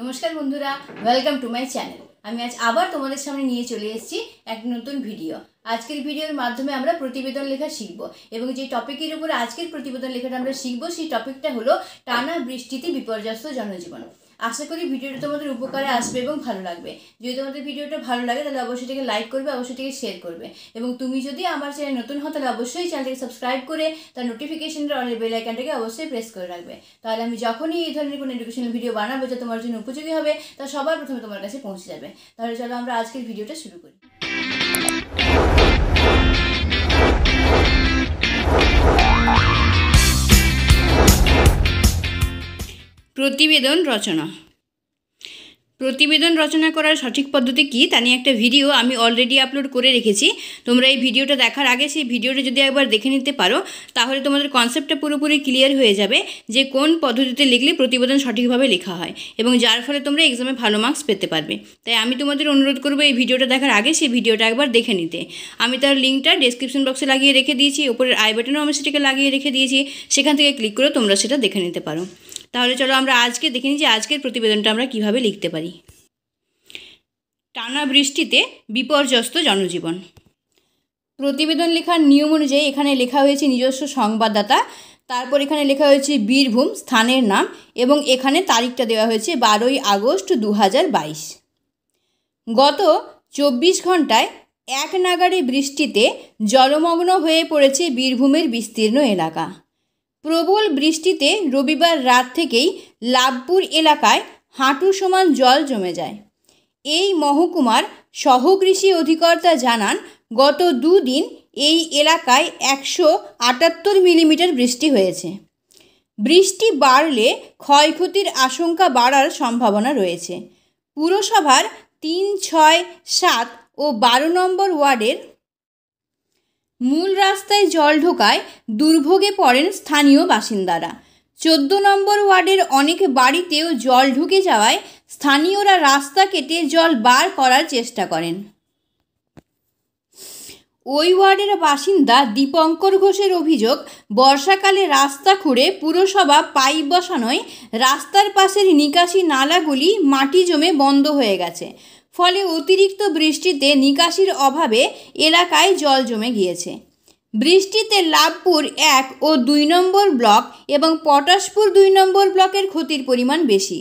নমস্কার বন্ধুরা welcome to my channel আমি আজ আবার তোমাদের সামনে নিয়ে চলে এসেছি এক নতুন ভিডিও আজকের ভিডিওর মাধ্যমে আমরা প্রতিবেদন লেখা শিখব এবং যে টপিকের উপর আজকের প্রতিবেদন লেখাটা আমরা শিখব সেই টপিকটা হলো টানা বৃষ্টিতে বিপর্যস্ত জনজীবন আশা করি ভিডিওটা তোমাদের উপকারে আসবে এবং ভালো লাগবে যদি তোমাদের ভিডিওটা ভালো লাগে তাহলে অবশ্যই এটাকে লাইক করবে অবশ্যই এটাকে শেয়ার করবে এবং তুমি যদি আমার চ্যানেল নতুন হও তাহলে অবশ্যই চ্যানেলটিকে সাবস্ক্রাইব করে তার নোটিফিকেশনের অনেক বেল আইকনটাকে অবশ্যই প্রেস করে রাখবে তাহলে আমি যখনই এই ধরনের কোনো এডুকেশনাল ভিডিও বানাবো যা তোমার জন্য উপযোগী হবে তা সবার প্রথমে তোমার কাছে পৌঁছে যাবে তাহলে চলো আমরা আজকের ভিডিওটা শুরু করি প্রতিবেদন রচনা প্রতিবেদন রচনা করার সঠিক পদ্ধতি কী তা নিয়ে একটা ভিডিও আমি অলরেডি আপলোড করে রেখেছি তোমরা এই ভিডিওটা দেখার আগে সেই ভিডিওটা যদি একবার দেখে নিতে পারো তাহলে তোমাদের কনসেপ্টটা পুরোপুরি ক্লিয়ার হয়ে যাবে যে কোন পদ্ধতিতে লিখলে প্রতিবেদন সঠিকভাবে লেখা হয় এবং যার ফলে তোমরা এক্সামে ভালো মার্কস পেতে পারবে তাই আমি তোমাদের অনুরোধ করবো এই ভিডিওটা দেখার আগে সেই ভিডিওটা একবার দেখে নিতে আমি তার লিঙ্কটা ডেসক্রিপশন বক্সে লাগিয়ে রেখে দিয়েছি ওপরের আই বাটনও আমি সেটাকে লাগিয়ে রেখে দিয়েছি সেখান থেকে ক্লিক করে তোমরা সেটা দেখে নিতে পারো তাহলে চলো আমরা আজকে দেখে নিই যে আজকের প্রতিবেদনটা আমরা কিভাবে লিখতে পারি টানা বৃষ্টিতে বিপর্যস্ত জনজীবন প্রতিবেদন লেখার নিয়ম অনুযায়ী এখানে লেখা হয়েছে নিজস্ব সংবাদদাতা তারপর এখানে লেখা হয়েছে বীরভূম স্থানের নাম এবং এখানে তারিখটা দেওয়া হয়েছে বারোই আগস্ট দু গত চব্বিশ ঘন্টায় এক নাগাড়ে বৃষ্টিতে জলমগ্ন হয়ে পড়েছে বীরভূমের বিস্তীর্ণ এলাকা প্রবল বৃষ্টিতে রবিবার রাত থেকেই লাভপুর এলাকায় হাঁটু সমান জল জমে যায় এই মহকুমার সহকৃষি অধিকর্তা জানান গত দুদিন এই এলাকায় একশো আটাত্তর মিলিমিটার বৃষ্টি হয়েছে বৃষ্টি বাড়লে ক্ষয়ক্ষতির আশঙ্কা বাড়ার সম্ভাবনা রয়েছে পুরসভার তিন ছয় সাত ও বারো নম্বর ওয়ার্ডের মূল রাস্তায় জল ঢোকায় দুর্ভোগে পড়েন স্থানীয় বাসিন্দারা চোদ্দ নম্বর ওয়ার্ডের অনেক বাড়িতেও জল ঢুকে যাওয়ায় স্থানীয়রা রাস্তা কেটে জল বার করার চেষ্টা করেন ওই ওয়ার্ডের বাসিন্দা দীপঙ্কর ঘোষের অভিযোগ বর্ষাকালে রাস্তা খুঁড়ে পুরসভা পাইপ বসানোয় রাস্তার পাশের নিকাশি নালাগুলি মাটি জমে বন্ধ হয়ে গেছে ফলে অতিরিক্ত বৃষ্টিতে নিকাশির অভাবে এলাকায় জল জমে গিয়েছে বৃষ্টিতে লাভপুর এক ও দুই নম্বর ব্লক এবং পটাশপুর দুই নম্বর ব্লকের ক্ষতির পরিমাণ বেশি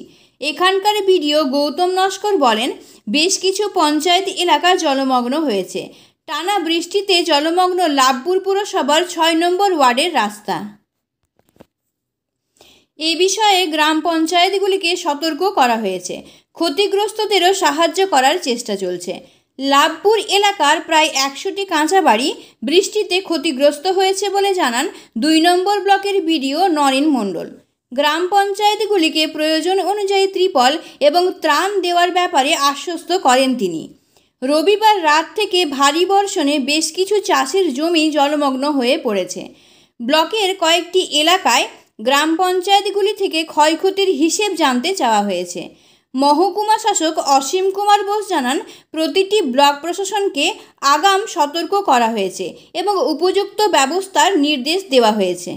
এখানকার ভিডিও গৌতম নস্কর বলেন বেশ কিছু পঞ্চায়েত এলাকা জলমগ্ন হয়েছে টানা বৃষ্টিতে জলমগ্ন লাভপুর পুরসভার ছয় নম্বর ওয়ার্ডের রাস্তা এ বিষয়ে গ্রাম পঞ্চায়েতগুলিকে সতর্ক করা হয়েছে ক্ষতিগ্রস্তদেরও সাহায্য করার চেষ্টা চলছে লাভপুর এলাকার প্রায় একশোটি কাঁচা বাড়ি বৃষ্টিতে ক্ষতিগ্রস্ত হয়েছে বলে জানান দুই নম্বর ব্লকের বিডিও নরেন মণ্ডল গ্রাম পঞ্চায়েতগুলিকে প্রয়োজন অনুযায়ী ত্রিপল এবং ত্রাণ দেওয়ার ব্যাপারে আশ্বস্ত করেন তিনি রবিবার রাত থেকে ভারী বর্ষণে বেশ কিছু চাষের জমি জলমগ্ন হয়ে পড়েছে ব্লকের কয়েকটি এলাকায় গ্রাম পঞ্চায়েতগুলি থেকে ক্ষয়ক্ষতির হিসেব জানতে চাওয়া হয়েছে মহকুমা শাসক অসীম কুমার বোস জানান প্রতিটি ব্লক প্রশাসনকে আগাম সতর্ক করা হয়েছে এবং উপযুক্ত ব্যবস্থার নির্দেশ দেওয়া হয়েছে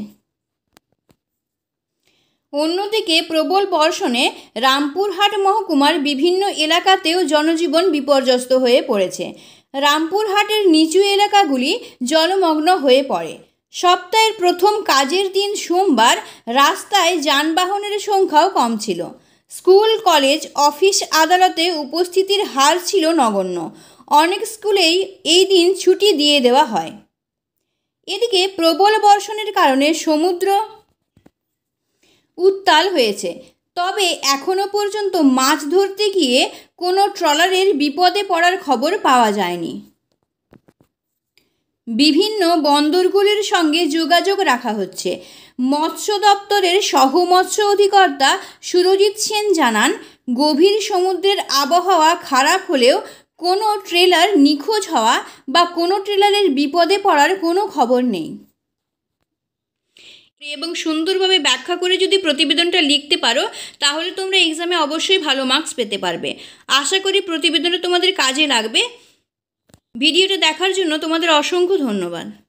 অন্যদিকে প্রবল বর্ষণে রামপুরহাট মহকুমার বিভিন্ন এলাকাতেও জনজীবন বিপর্যস্ত হয়ে পড়েছে রামপুরহাটের নিচু এলাকাগুলি জলমগ্ন হয়ে পড়ে সপ্তাহের প্রথম কাজের দিন সোমবার রাস্তায় যানবাহনের সংখ্যাও কম ছিল স্কুল কলেজ অফিস আদালতে উপস্থিতির হার ছিল নগণ্য অনেক স্কুলেই এই দিন ছুটি দিয়ে দেওয়া হয় এদিকে প্রবল বর্ষণের কারণে সমুদ্র উত্তাল হয়েছে তবে এখনও পর্যন্ত মাছ ধরতে গিয়ে কোনো ট্রলারের বিপদে পড়ার খবর পাওয়া যায়নি বিভিন্ন বন্দরগুলির সঙ্গে যোগাযোগ রাখা হচ্ছে মৎস্য দপ্তরের সহ মৎস্য অধিকর্তা সুরজিৎ সেন জানান গভীর সমুদ্রের আবহাওয়া খারাপ হলেও কোনো ট্রেলার নিখোঁজ হওয়া বা কোনো ট্রেলারের বিপদে পড়ার কোনো খবর নেই এবং সুন্দরভাবে ব্যাখ্যা করে যদি প্রতিবেদনটা লিখতে পারো তাহলে তোমরা এক্সামে অবশ্যই ভালো মার্কস পেতে পারবে আশা করি প্রতিবেদনটা তোমাদের কাজে লাগবে ভিডিওটা দেখার জন্য তোমাদের অসংখ্য ধন্যবাদ